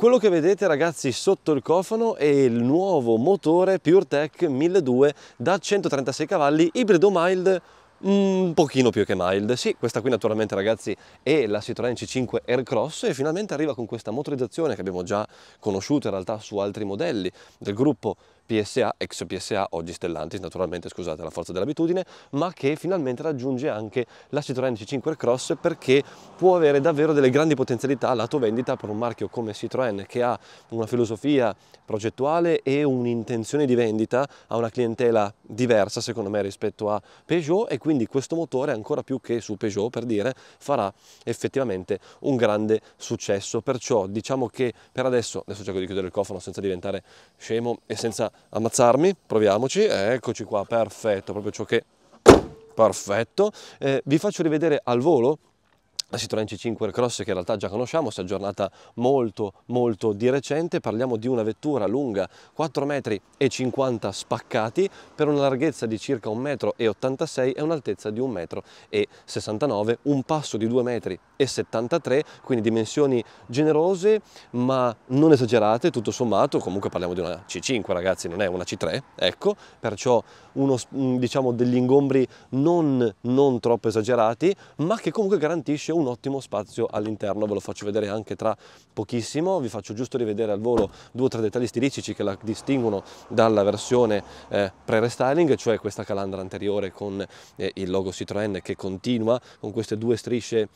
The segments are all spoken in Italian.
Quello che vedete ragazzi sotto il cofano è il nuovo motore PureTech 1200 da 136 cavalli ibrido mild un pochino più che mild, sì, questa qui naturalmente ragazzi è la Citroën C5 Aircross e finalmente arriva con questa motorizzazione che abbiamo già conosciuto in realtà su altri modelli del gruppo PSA, ex PSA, oggi Stellantis, naturalmente scusate la forza dell'abitudine, ma che finalmente raggiunge anche la Citroën C5 Cross perché può avere davvero delle grandi potenzialità lato vendita per un marchio come Citroën che ha una filosofia progettuale e un'intenzione di vendita a una clientela diversa secondo me rispetto a Peugeot e quindi questo motore ancora più che su Peugeot per dire farà effettivamente un grande successo perciò diciamo che per adesso adesso cerco di chiudere il cofano senza diventare scemo e senza ammazzarmi, proviamoci, eccoci qua, perfetto, proprio ciò che... Perfetto, eh, vi faccio rivedere al volo la Citroen C5 Cross che in realtà già conosciamo, si è aggiornata molto molto di recente, parliamo di una vettura lunga 4,50 m spaccati per una larghezza di circa 1,86 m e un'altezza di 1,69 m, un passo di 2,73 m, quindi dimensioni generose ma non esagerate, tutto sommato, comunque parliamo di una C5 ragazzi, non è una C3, ecco, perciò uno, diciamo degli ingombri non, non troppo esagerati ma che comunque garantisce un un ottimo spazio all'interno, ve lo faccio vedere anche tra pochissimo, vi faccio giusto rivedere al volo due o tre dettagli stilistici che la distinguono dalla versione eh, pre-restyling, cioè questa calandra anteriore con eh, il logo Citroën che continua con queste due strisce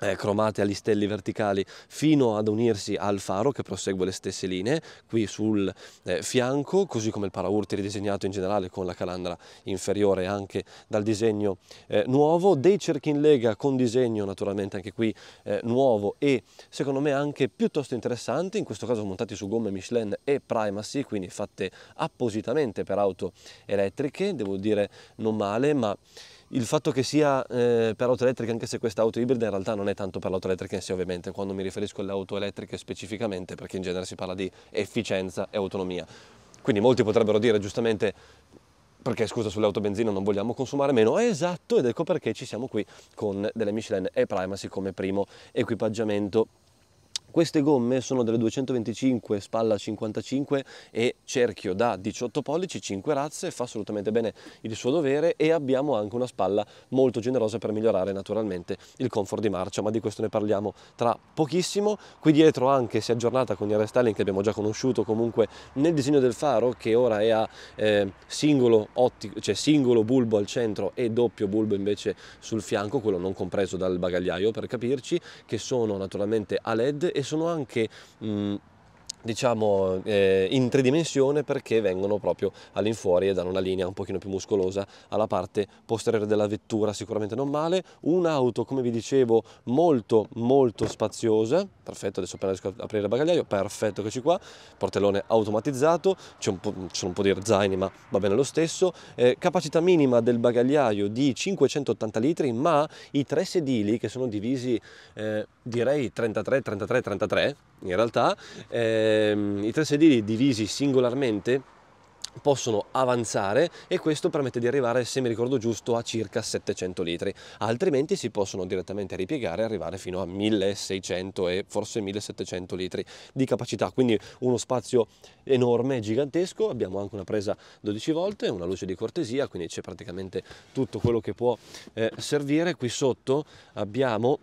eh, cromate agli stelli verticali fino ad unirsi al faro che prosegue le stesse linee qui sul eh, fianco così come il paraurti ridisegnato in generale con la calandra inferiore anche dal disegno eh, nuovo dei cerchi in lega con disegno naturalmente anche qui eh, nuovo e secondo me anche piuttosto interessanti in questo caso montati su gomme Michelin e Primacy quindi fatte appositamente per auto elettriche devo dire non male ma il fatto che sia eh, per auto elettriche, anche se questa auto ibrida in realtà non è tanto per l'auto elettrica in sé ovviamente, quando mi riferisco alle auto elettriche specificamente, perché in genere si parla di efficienza e autonomia. Quindi molti potrebbero dire giustamente perché scusa sulle auto benzina non vogliamo consumare meno, esatto ed ecco perché ci siamo qui con delle Michelin e Primacy come primo equipaggiamento queste gomme sono delle 225 spalla 55 e cerchio da 18 pollici, 5 razze, fa assolutamente bene il suo dovere e abbiamo anche una spalla molto generosa per migliorare naturalmente il comfort di marcia, ma di questo ne parliamo tra pochissimo. Qui dietro anche si è aggiornata con il restyling che abbiamo già conosciuto comunque nel disegno del faro che ora è a eh, singolo, ottico, cioè singolo bulbo al centro e doppio bulbo invece sul fianco, quello non compreso dal bagagliaio per capirci, che sono naturalmente a led e sono anche mh, diciamo eh, in tridimensione perché vengono proprio all'infuori e danno una linea un pochino più muscolosa alla parte posteriore della vettura sicuramente non male un'auto come vi dicevo molto molto spaziosa perfetto adesso appena riesco ad aprire il bagagliaio perfetto che ci qua portellone automatizzato c'è un, un po', di zaini ma va bene lo stesso eh, capacità minima del bagagliaio di 580 litri ma i tre sedili che sono divisi eh, direi 33 33 33 in realtà, ehm, i tre sedili divisi singolarmente possono avanzare e questo permette di arrivare, se mi ricordo giusto, a circa 700 litri, altrimenti si possono direttamente ripiegare e arrivare fino a 1600 e forse 1700 litri di capacità, quindi uno spazio enorme, gigantesco, abbiamo anche una presa 12 volte, una luce di cortesia, quindi c'è praticamente tutto quello che può eh, servire, qui sotto abbiamo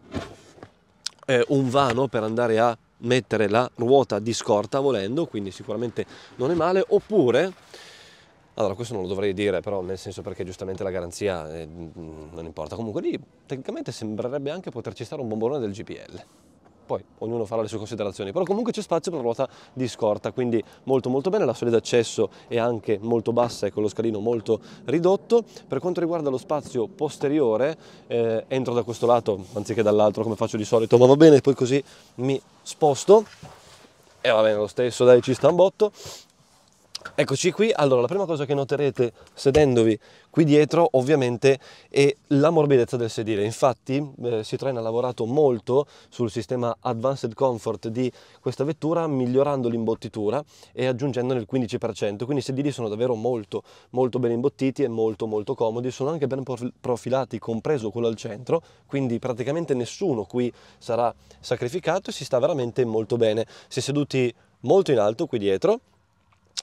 eh, un vano per andare a mettere la ruota di scorta volendo, quindi sicuramente non è male, oppure allora, questo non lo dovrei dire, però nel senso perché giustamente la garanzia eh, non importa. Comunque lì tecnicamente sembrerebbe anche poterci stare un bombolone del GPL poi ognuno farà le sue considerazioni, però comunque c'è spazio per la ruota di scorta, quindi molto molto bene, la soglia d'accesso è anche molto bassa e con lo scalino molto ridotto. Per quanto riguarda lo spazio posteriore, eh, entro da questo lato anziché dall'altro come faccio di solito, ma va bene, poi così mi sposto e va bene lo stesso, dai, ci sta un botto. Eccoci qui, allora la prima cosa che noterete sedendovi qui dietro ovviamente è la morbidezza del sedile, infatti eh, Citroen ha lavorato molto sul sistema Advanced Comfort di questa vettura migliorando l'imbottitura e aggiungendone il 15%, quindi i sedili sono davvero molto molto ben imbottiti e molto molto comodi, sono anche ben profilati compreso quello al centro, quindi praticamente nessuno qui sarà sacrificato e si sta veramente molto bene, si è seduti molto in alto qui dietro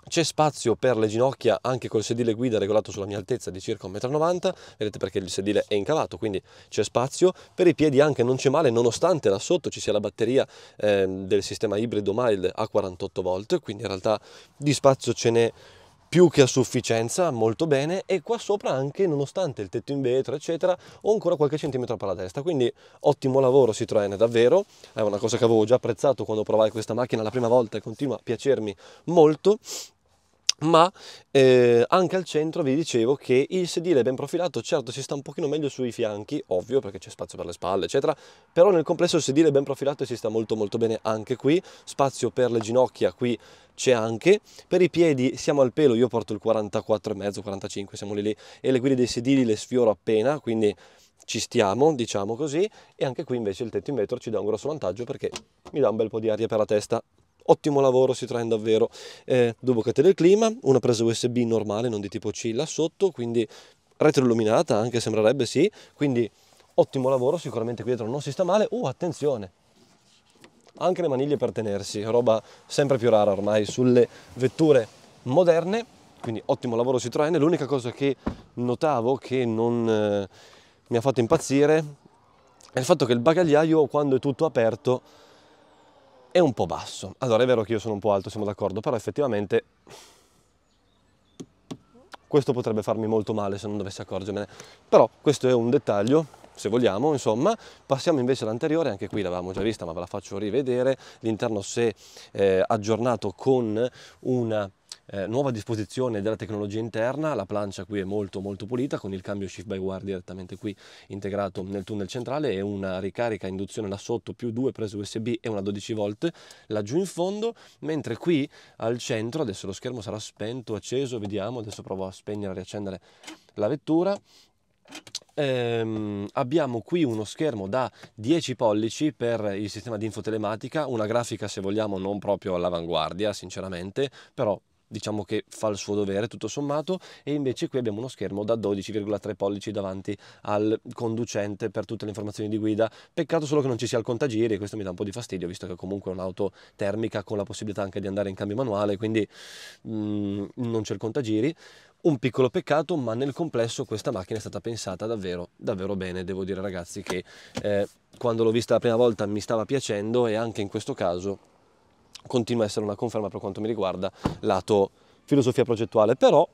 c'è spazio per le ginocchia anche col sedile guida regolato sulla mia altezza di circa 1,90 m, vedete perché il sedile è incavato, quindi c'è spazio, per i piedi anche non c'è male nonostante là sotto ci sia la batteria eh, del sistema ibrido mild a 48 volt, quindi in realtà di spazio ce n'è più che a sufficienza, molto bene, e qua sopra anche, nonostante il tetto in vetro, eccetera, ho ancora qualche centimetro per la destra, quindi ottimo lavoro Citroën, davvero, è una cosa che avevo già apprezzato quando provai questa macchina la prima volta e continua a piacermi molto, ma eh, anche al centro vi dicevo che il sedile è ben profilato, certo si sta un pochino meglio sui fianchi, ovvio perché c'è spazio per le spalle eccetera, però nel complesso il sedile è ben profilato e si sta molto molto bene anche qui, spazio per le ginocchia qui c'è anche, per i piedi siamo al pelo, io porto il 44,5, 45, siamo lì lì, e le guide dei sedili le sfioro appena, quindi ci stiamo, diciamo così, e anche qui invece il tetto in vetro ci dà un grosso vantaggio perché mi dà un bel po' di aria per la testa ottimo lavoro si trae davvero. Eh, due bocchette del clima, una presa USB normale, non di tipo C là sotto, quindi retroilluminata anche sembrerebbe sì, quindi ottimo lavoro, sicuramente qui dietro non si sta male. Uh, attenzione! Anche le maniglie per tenersi, roba sempre più rara ormai sulle vetture moderne, quindi ottimo lavoro Citroën. L'unica cosa che notavo che non eh, mi ha fatto impazzire è il fatto che il bagagliaio quando è tutto aperto è un po' basso. Allora è vero che io sono un po' alto, siamo d'accordo, però effettivamente questo potrebbe farmi molto male se non dovessi accorgermene. Però questo è un dettaglio, se vogliamo, insomma. Passiamo invece all'anteriore, anche qui l'avevamo già vista, ma ve la faccio rivedere. L'interno si è eh, aggiornato con una eh, nuova disposizione della tecnologia interna, la plancia qui è molto molto pulita con il cambio shift by wire direttamente qui integrato nel tunnel centrale e una ricarica a induzione là sotto più due prese USB e una 12 volt laggiù in fondo, mentre qui al centro, adesso lo schermo sarà spento, acceso, vediamo, adesso provo a spegnere, e riaccendere la vettura, ehm, abbiamo qui uno schermo da 10 pollici per il sistema di infotelematica, una grafica se vogliamo non proprio all'avanguardia sinceramente, però diciamo che fa il suo dovere tutto sommato e invece qui abbiamo uno schermo da 12,3 pollici davanti al conducente per tutte le informazioni di guida peccato solo che non ci sia il contagiri questo mi dà un po' di fastidio visto che comunque è un'auto termica con la possibilità anche di andare in cambio manuale quindi mh, mm, non c'è il contagiri un piccolo peccato ma nel complesso questa macchina è stata pensata davvero davvero bene devo dire ragazzi che eh, quando l'ho vista la prima volta mi stava piacendo e anche in questo caso continua a essere una conferma per quanto mi riguarda lato filosofia progettuale, però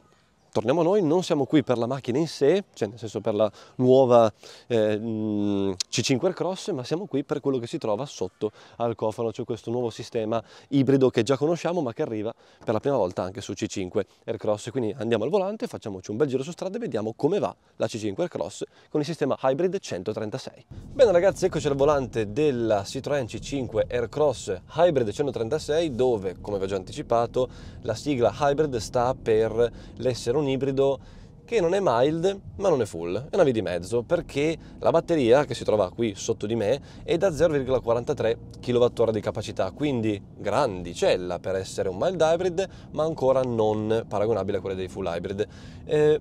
torniamo a noi, non siamo qui per la macchina in sé, cioè nel senso per la nuova eh, mm, C5 Air Cross, ma siamo qui per quello che si trova sotto al cofano, cioè questo nuovo sistema ibrido che già conosciamo ma che arriva per la prima volta anche su C5 Air Cross. Quindi andiamo al volante, facciamoci un bel giro su strada e vediamo come va la C5 Air Cross con il sistema Hybrid 136. Bene ragazzi, eccoci al volante della Citroën C5 Air Cross Hybrid 136 dove, come vi ho già anticipato, la sigla Hybrid sta per l'essere un un ibrido che non è mild ma non è full, è una via di mezzo perché la batteria che si trova qui sotto di me è da 0,43 kWh di capacità, quindi grandicella per essere un mild hybrid ma ancora non paragonabile a quella dei full hybrid. Eh,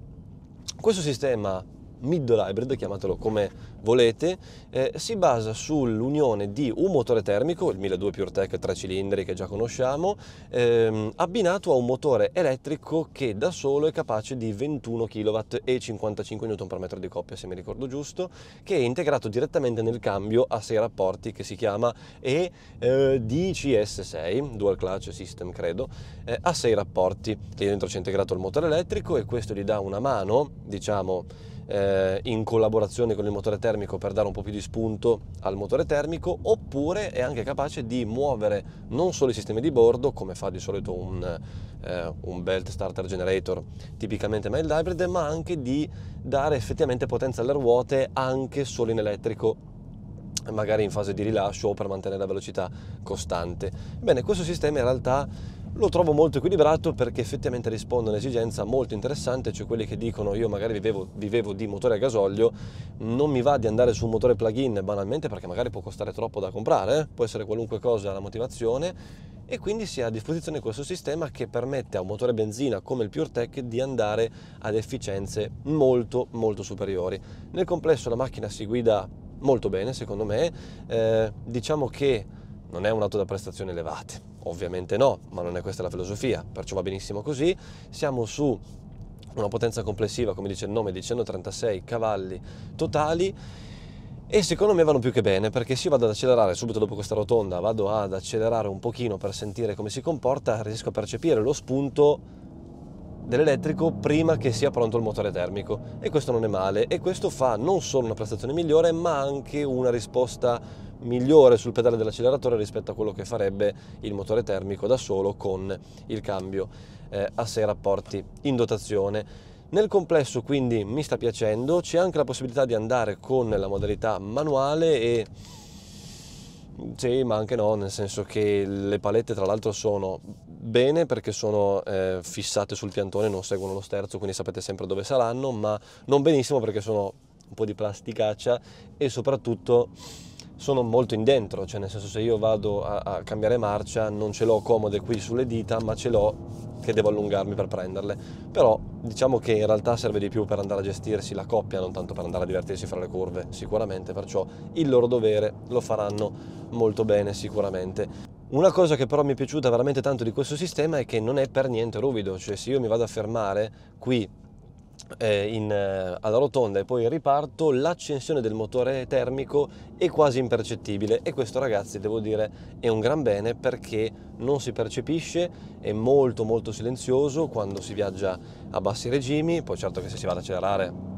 questo sistema middle hybrid, chiamatelo come volete, eh, si basa sull'unione di un motore termico, il 1200 PureTech 3 cilindri che già conosciamo, ehm, abbinato a un motore elettrico che da solo è capace di 21 kW e 55 Nm di coppia, se mi ricordo giusto, che è integrato direttamente nel cambio a 6 rapporti che si chiama EDCS6, eh, Dual Clutch System credo, eh, a 6 rapporti. Lì dentro c'è integrato il motore elettrico e questo gli dà una mano, diciamo, eh, in collaborazione con il motore termico per dare un po' più di spunto al motore termico, oppure è anche capace di muovere non solo i sistemi di bordo, come fa di solito un, eh, un belt starter generator tipicamente mild hybrid, ma anche di dare effettivamente potenza alle ruote anche solo in elettrico magari in fase di rilascio o per mantenere la velocità costante. Bene, questo sistema in realtà lo trovo molto equilibrato perché effettivamente risponde a un'esigenza molto interessante, cioè quelli che dicono io magari vivevo, vivevo, di motore a gasolio, non mi va di andare su un motore plug-in banalmente perché magari può costare troppo da comprare, eh, può essere qualunque cosa la motivazione e quindi si ha a disposizione questo sistema che permette a un motore benzina come il PureTech di andare ad efficienze molto molto superiori. Nel complesso la macchina si guida molto bene secondo me, eh, diciamo che non è un'auto da prestazioni elevate, ovviamente no, ma non è questa la filosofia, perciò va benissimo così. Siamo su una potenza complessiva, come dice il nome, di 136 cavalli totali e secondo me vanno più che bene perché se io vado ad accelerare subito dopo questa rotonda, vado ad accelerare un pochino per sentire come si comporta, riesco a percepire lo spunto dell'elettrico prima che sia pronto il motore termico e questo non è male e questo fa non solo una prestazione migliore ma anche una risposta migliore sul pedale dell'acceleratore rispetto a quello che farebbe il motore termico da solo con il cambio eh, a 6 rapporti in dotazione. Nel complesso quindi mi sta piacendo, c'è anche la possibilità di andare con la modalità manuale e sì, ma anche no, nel senso che le palette tra l'altro sono bene perché sono eh, fissate sul piantone, non seguono lo sterzo, quindi sapete sempre dove saranno, ma non benissimo perché sono un po' di plasticaccia e soprattutto sono molto indentro, cioè nel senso se io vado a, a cambiare marcia non ce l'ho comode qui sulle dita, ma ce l'ho che devo allungarmi per prenderle. Però diciamo che in realtà serve di più per andare a gestirsi la coppia, non tanto per andare a divertirsi fra le curve, sicuramente, perciò il loro dovere lo faranno molto bene sicuramente. Una cosa che però mi è piaciuta veramente tanto di questo sistema è che non è per niente ruvido, cioè se io mi vado a fermare qui eh, in, eh, alla rotonda e poi riparto, l'accensione del motore termico è quasi impercettibile e questo ragazzi devo dire è un gran bene perché non si percepisce, è molto molto silenzioso quando si viaggia a bassi regimi, poi certo che se si va ad accelerare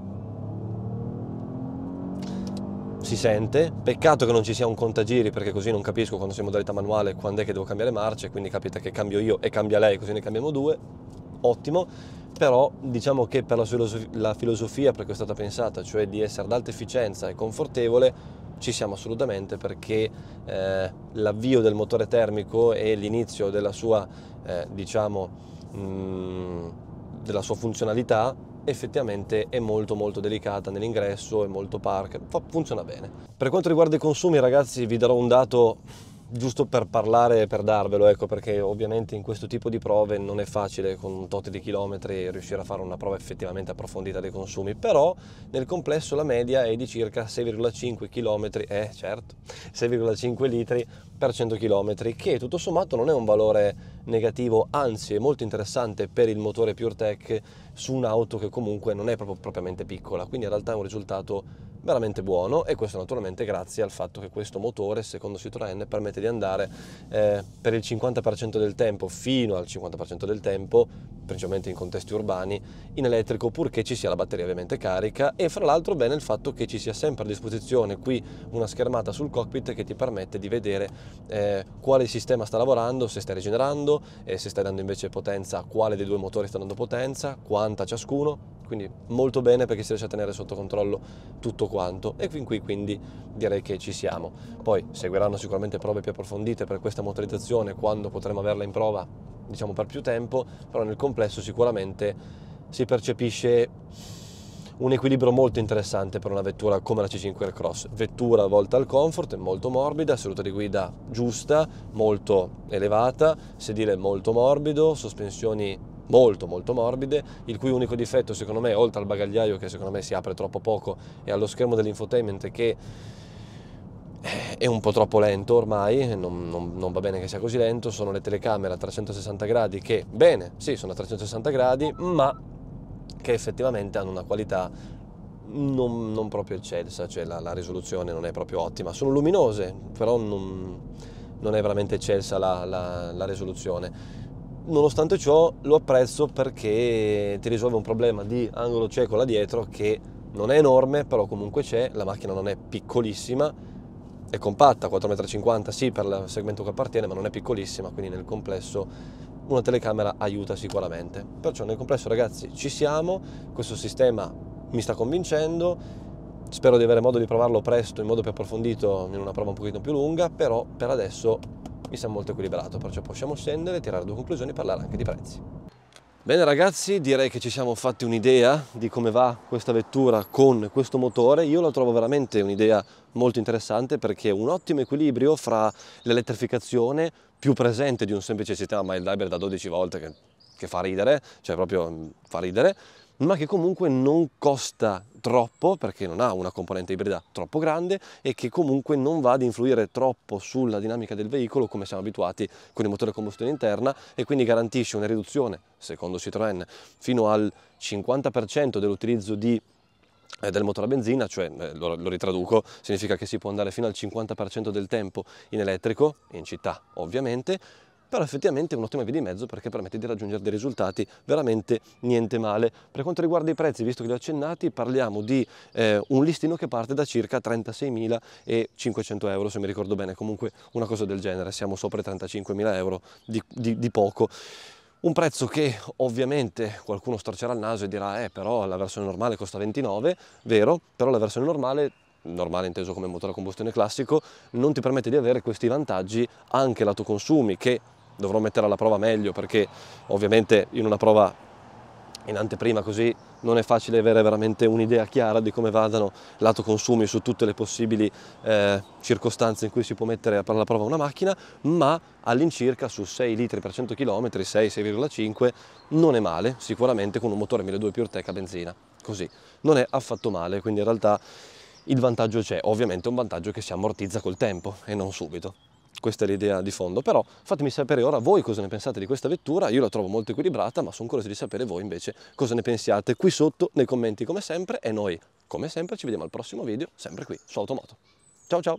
si sente, peccato che non ci sia un contagiri perché così non capisco quando siamo in modalità manuale quando è che devo cambiare marce, quindi capita che cambio io e cambia lei così ne cambiamo due, ottimo, però diciamo che per la, filosofia, la filosofia per cui è stata pensata, cioè di essere ad alta efficienza e confortevole, ci siamo assolutamente perché eh, l'avvio del motore termico e l'inizio della sua, eh, diciamo, mh, mm, della sua funzionalità effettivamente è molto molto delicata nell'ingresso, è molto park, funziona bene. Per quanto riguarda i consumi ragazzi vi darò un dato giusto per parlare, e per darvelo, ecco, perché ovviamente in questo tipo di prove non è facile con un tot di chilometri riuscire a fare una prova effettivamente approfondita dei consumi, però nel complesso la media è di circa 6,5 km, eh certo, 6,5 litri per 100 km, che tutto sommato non è un valore negativo, anzi è molto interessante per il motore PureTech su un'auto che comunque non è proprio propriamente piccola, quindi in realtà è un risultato veramente buono e questo naturalmente grazie al fatto che questo motore secondo Citroën permette di andare eh, per il 50% del tempo fino al 50% del tempo principalmente in contesti urbani in elettrico purché ci sia la batteria ovviamente carica e fra l'altro bene il fatto che ci sia sempre a disposizione qui una schermata sul cockpit che ti permette di vedere eh, quale sistema sta lavorando se stai rigenerando e eh, se stai dando invece potenza a quale dei due motori sta dando potenza quanta ciascuno quindi molto bene perché si riesce a tenere sotto controllo tutto quanto e fin qui quindi direi che ci siamo. Poi seguiranno sicuramente prove più approfondite per questa motorizzazione quando potremo averla in prova diciamo per più tempo, però nel complesso sicuramente si percepisce un equilibrio molto interessante per una vettura come la C5 Air Cross, vettura volta al comfort, molto morbida, seduta di guida giusta, molto elevata, sedile molto morbido, sospensioni molto molto morbide, il cui unico difetto secondo me, oltre al bagagliaio che secondo me si apre troppo poco e allo schermo dell'infotainment che eh, è un po' troppo lento ormai, non, non, non, va bene che sia così lento, sono le telecamere a 360 gradi che, bene, sì, sono a 360 gradi, ma che effettivamente hanno una qualità non, non proprio eccelsa, cioè la, la, risoluzione non è proprio ottima, sono luminose, però non, è veramente eccelsa la, la, la risoluzione nonostante ciò lo apprezzo perché ti risolve un problema di angolo cieco là dietro che non è enorme, però comunque c'è, la macchina non è piccolissima, è compatta, 4,50 m sì per il segmento che appartiene, ma non è piccolissima, quindi nel complesso una telecamera aiuta sicuramente. Perciò nel complesso ragazzi ci siamo, questo sistema mi sta convincendo, spero di avere modo di provarlo presto in modo più approfondito in una prova un pochino più lunga, però per adesso mi sembra molto equilibrato, perciò possiamo scendere, tirare due conclusioni e parlare anche di prezzi. Bene ragazzi, direi che ci siamo fatti un'idea di come va questa vettura con questo motore. Io la trovo veramente un'idea molto interessante perché è un ottimo equilibrio fra l'elettrificazione più presente di un semplice sistema mild hybrid da 12 volte che, che fa ridere, cioè proprio mm, fa ridere, ma che comunque non costa troppo perché non ha una componente ibrida troppo grande e che comunque non va ad influire troppo sulla dinamica del veicolo come siamo abituati con il motore a combustione interna e quindi garantisce una riduzione, secondo Citroën, fino al 50% dell'utilizzo di eh, del motore a benzina, cioè eh, lo, lo, ritraduco, significa che si può andare fino al 50% del tempo in elettrico, in città ovviamente, però effettivamente è un'ottima via di mezzo perché permette di raggiungere dei risultati veramente niente male. Per quanto riguarda i prezzi, visto che li ho accennati, parliamo di eh, un listino che parte da circa 36.500 euro, se mi ricordo bene, comunque una cosa del genere, siamo sopra i 35.000 euro di, di, di poco. Un prezzo che ovviamente qualcuno storcerà il naso e dirà eh però la versione normale costa 29, vero, però la versione normale normale inteso come motore a combustione classico, non ti permette di avere questi vantaggi anche lato consumi che dovrò mettere alla prova meglio perché ovviamente in una prova in anteprima così non è facile avere veramente un'idea chiara di come vadano lato consumi su tutte le possibili eh, circostanze in cui si può mettere per prova una macchina, ma all'incirca su 6 litri per 100 km, 6-6,5, non è male, sicuramente con un motore 1200 PureTech a benzina, così, non è affatto male, quindi in realtà il vantaggio c'è, ovviamente è un vantaggio che si ammortizza col tempo e non subito questa è l'idea di fondo, però fatemi sapere ora voi cosa ne pensate di questa vettura, io la trovo molto equilibrata, ma sono curioso di sapere voi invece cosa ne pensiate qui sotto nei commenti come sempre e noi come sempre ci vediamo al prossimo video, sempre qui su Automoto. Ciao ciao!